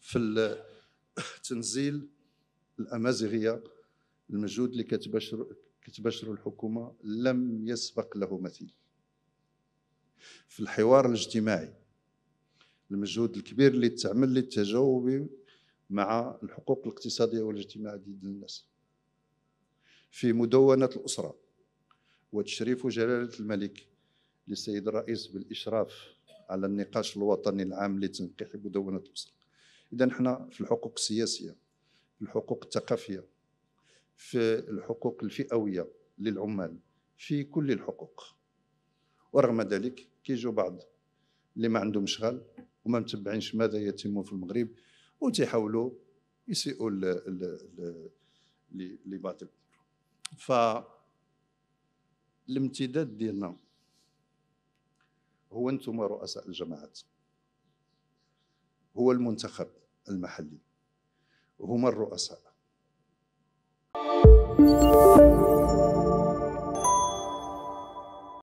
في التنزيل الامازيغيه المجهود اللي كتبشر كتبشر الحكومه لم يسبق له مثيل في الحوار الاجتماعي المجهود الكبير اللي تعمل للتجاوب مع الحقوق الاقتصاديه والاجتماعيه ديال الناس في مدونه الاسره وتشريف جلاله الملك للسيد الرئيس بالاشراف على النقاش الوطني العام لتنقيح مدونه الوصل اذا حنا في الحقوق السياسيه في الحقوق الثقافيه في الحقوق الفئويه للعمال في كل الحقوق ورغم ذلك كيجوا بعض اللي ما عندهم شغل وما متبعينش ماذا يتم في المغرب وتيحاولوا يسيئوا لباطل ف الامتداد ديالنا هو أنتم رؤساء الجماعات هو المنتخب المحلي هما الرؤساء